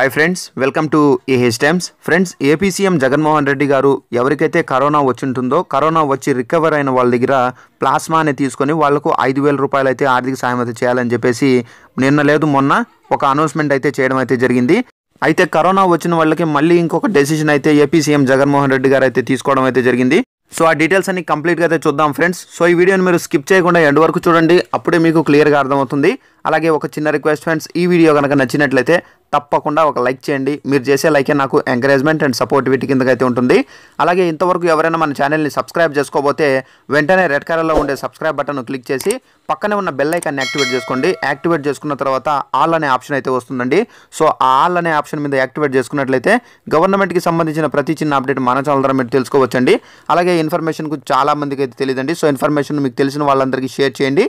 hi friends welcome to AH times friends AP CM Jaganmohan Reddy గారు ఎవరికైతే corona వచ్చింటుందో corona వచ్చి రికవర్ అయిన వాళ్ళ దగ్గర ప్లాస్మా అనేది తీసుకొని వాళ్లకు ఐదు వేల రూపాయలు అయితే ఆర్థిక సాయం అయితే చేయాలని చెప్పేసి నిన్న లేదు మొన్న ఒక అనౌన్స్మెంట్ అయితే చేయడం అయితే జరిగింది అయితే కరోనా వచ్చిన వాళ్ళకి మళ్ళీ ఇంకొక డెసిషన్ అయితే ఏపీ సీఎం జగన్మోహన్ రెడ్డి గారు అయితే తీసుకోవడం అయితే జరిగింది సో ఆ డీటెయిల్స్ అన్ని కంప్లీట్గా అయితే చూద్దాం ఫ్రెండ్స్ సో ఈ వీడియోని మీరు స్కిప్ చేయకుండా ఎండ్ వరకు చూడండి అప్పుడే మీకు క్లియర్గా అర్థమవుతుంది అలాగే ఒక చిన్న రిక్వెస్ట్ ఫ్రెండ్స్ ఈ వీడియో కనుక నచ్చినట్లయితే తప్పకుండా ఒక లైక్ చేయండి మీరు చేసే లైకే నాకు ఎంకరేజ్మెంట్ అండ్ సపోర్ట్ వీటి కిందకైతే ఉంటుంది అలాగే ఇంతవరకు ఎవరైనా మన ఛానల్ని సబ్స్క్రైబ్ చేసుకోబోతే వెంటనే రెడ్ కలర్లో ఉండే సబ్స్క్రైబ్ బటన్ను క్లిక్ చేసి పక్కనే ఉన్న బెల్ ఐకాన్ని యాక్టివేట్ చేసుకోండి యాక్టివేట్ చేసుకున్న తర్వాత ఆల్ అనే ఆప్షన్ అయితే వస్తుందండి సో ఆ ఆల్ అనే ఆప్షన్ మీద యాక్టివేట్ చేసుకున్నట్లయితే గవర్నమెంట్కి సంబంధించిన ప్రతి చిన్న అప్డేట్ మన ఛానల్ ద్వారా మీరు తెలుసుకోవచ్చండి అలాగే ఇన్ఫర్మేషన్కు చాలామందికి అయితే తెలియదండి సో ఇన్ఫర్మేషన్ మీకు తెలిసిన వాళ్ళందరికీ షేర్ చేయండి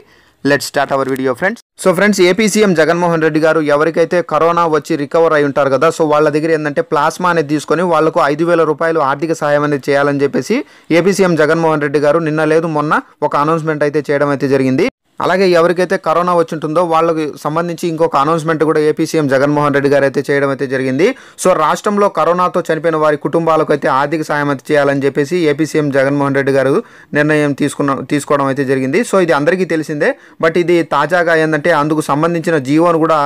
let start our video friends so friends AP CM Jaganmohan Reddy గారు ఎవరికైతే కరోనా వచ్చి రికవర్ అయి ఉంటారు కదా సో వాళ్ళ దగ్గర ఏంటంటే ప్లాస్మా అనేది తీసుకొని వాళ్లకు ఐదు వేల రూపాయలు ఆర్థిక సహాయం అనేది చేయాలని చెప్పేసి ఏపీ సీఎం జగన్మోహన్ రెడ్డి గారు నిన్న లేదు మొన్న ఒక అనౌన్స్మెంట్ అయితే చేయడం అయితే జరిగింది అలాగే ఎవరికైతే కరోనా వచ్చింటుందో వాళ్ళకి సంబంధించి ఇంకొక అనౌన్స్మెంట్ కూడా ఏపీ సీఎం జగన్మోహన్ రెడ్డి గారు అయితే చేయడం అయితే జరిగింది సో రాష్ట్రంలో కరోనాతో చనిపోయిన వారి కుటుంబాలకు అయితే ఆర్థిక సాయం అయితే చేయాలని చెప్పేసి ఏపీ సీఎం జగన్మోహన్ రెడ్డి గారు నిర్ణయం తీసుకున్న తీసుకోవడం అయితే జరిగింది సో ఇది అందరికీ తెలిసిందే బట్ ఇది తాజాగా ఏంటంటే అందుకు సంబంధించిన జీవోను కూడా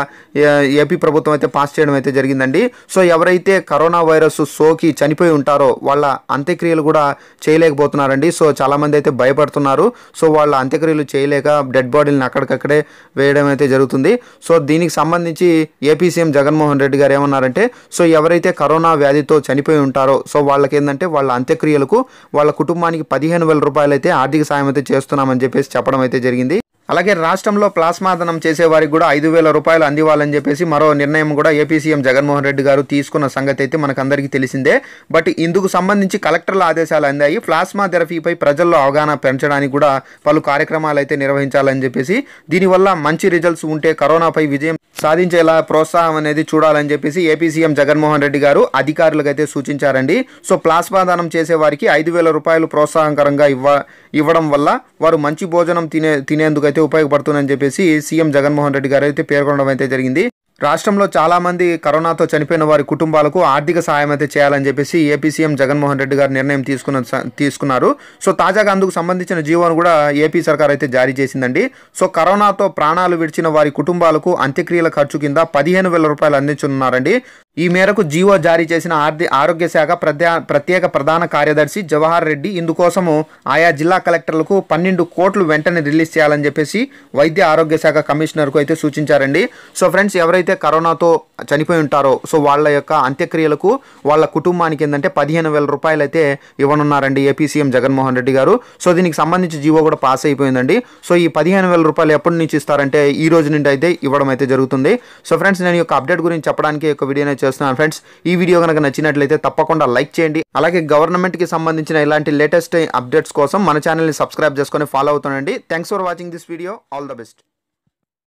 ఏపీ ప్రభుత్వం అయితే పాస్ చేయడం అయితే జరిగిందండి సో ఎవరైతే కరోనా వైరస్ సోకి చనిపోయి ఉంటారో వాళ్ళ అంత్యక్రియలు కూడా చేయలేకపోతున్నారండి సో చాలామంది అయితే భయపడుతున్నారు సో వాళ్ళ అంత్యక్రియలు చేయలేక డెడ్ డెడ్ బాడీలను అక్కడికక్కడే వేయడం అయితే జరుగుతుంది సో దీనికి సంబంధించి ఏపీ సీఎం జగన్మోహన్ రెడ్డి గారు ఏమన్నారంటే సో ఎవరైతే కరోనా వ్యాధితో చనిపోయి ఉంటారో సో వాళ్ళకి ఏంటంటే వాళ్ళ అంత్యక్రియలకు వాళ్ళ కుటుంబానికి పదిహేను వేల రూపాయలు అయితే ఆర్థిక సాయం అయితే చేస్తున్నామని చెప్పేసి చెప్పడం అయితే జరిగింది అలాగే రాష్ట్రంలో ప్లాస్మా దానం చేసే వారికి కూడా ఐదు వేల రూపాయలు అందివ్వాలని చెప్పేసి మరో నిర్ణయం కూడా ఏపీ సీఎం జగన్మోహన్ రెడ్డి గారు తీసుకున్న సంగతి అయితే మనకందరికీ తెలిసిందే బట్ ఇందుకు సంబంధించి కలెక్టర్ల ఆదేశాలు అందాయి ప్లాస్మా థెరపీపై ప్రజల్లో అవగాహన పెంచడానికి కూడా పలు కార్యక్రమాలు అయితే నిర్వహించాలని చెప్పేసి దీనివల్ల మంచి రిజల్ట్స్ ఉంటే కరోనాపై విజయం సాధించేలా ప్రోత్సాహం అనేది చూడాలని చెప్పేసి ఏపీ సీఎం జగన్మోహన్ రెడ్డి గారు అధికారులకు అయితే సూచించారండి సో ప్లాస్మా దానం చేసే వారికి ఐదు వేల రూపాయలు ప్రోత్సాహకరంగా ఇవ్వ ఇవ్వడం వల్ల వారు మంచి భోజనం తినే తినేందుకు అయితే ఉపయోగపడుతుందని చెప్పేసి సీఎం జగన్మోహన్ రెడ్డి గారు అయితే పేర్కొనడం అయితే జరిగింది రాష్ట్రంలో చాలామంది కరోనాతో చనిపోయిన వారి కుటుంబాలకు ఆర్థిక సాయం అయితే చేయాలని చెప్పేసి ఏపీ సీఎం జగన్మోహన్ రెడ్డి గారు నిర్ణయం తీసుకున్న తీసుకున్నారు సో తాజాగా అందుకు సంబంధించిన జీవోను కూడా ఏపీ సర్కార్ అయితే జారీ చేసిందండి సో కరోనాతో ప్రాణాలు విడిచిన వారి కుటుంబాలకు అంత్యక్రియల ఖర్చు కింద పదిహేను వేల రూపాయలు అందించనున్నారండి ఈ మేరకు జీవో జారీ చేసిన ఆర్థిక ఆరోగ్య శాఖ ప్రత్యేక ప్రధాన కార్యదర్శి జవహర్ రెడ్డి ఇందుకోసము ఆయా జిల్లా కలెక్టర్లకు పన్నెండు కోట్లు వెంటనే రిలీజ్ చేయాలని చెప్పేసి వైద్య ఆరోగ్య శాఖ కమిషనర్కు అయితే సూచించారండి సో ఫ్రెండ్స్ ఎవరైతే కరోనాతో చనిపోయి ఉంటారో సో వాళ్ళ యొక్క అంత్యక్రియలకు వాళ్ళ కుటుంబానికి ఏంటంటే పదిహేను వేల రూపాయలు అయితే ఇవ్వనున్నారండి ఏపీ సీఎం జగన్మోహన్ రెడ్డి గారు సో దీనికి సంబంధించి జీవో కూడా పాస్ అయిపోయిందండి సో ఈ పదిహేను వేల రూపాయలు ఎప్పటి నుంచి ఇస్తారంటే ఈ రోజు నుండి అయితే ఇవ్వడం అయితే జరుగుతుంది సో ఫ్రెండ్స్ నేను యొక్క అప్డేట్ గురించి చెప్పడానికి యొక్క వీడియో చేస్తున్నాను ఫ్రెండ్స్ ఈ వీడియో కనుక నచ్చినట్లయితే తప్పకుండా లైక్ చేయండి అలాగే గవర్నమెంట్కి సంబంధించిన ఇలాంటి లేటెస్ట్ అప్డేట్స్ కోసం మన ఛానల్ని సబ్స్క్రైబ్ చేసుకొని ఫాలో అవుతానండి thanks for watching this video all the best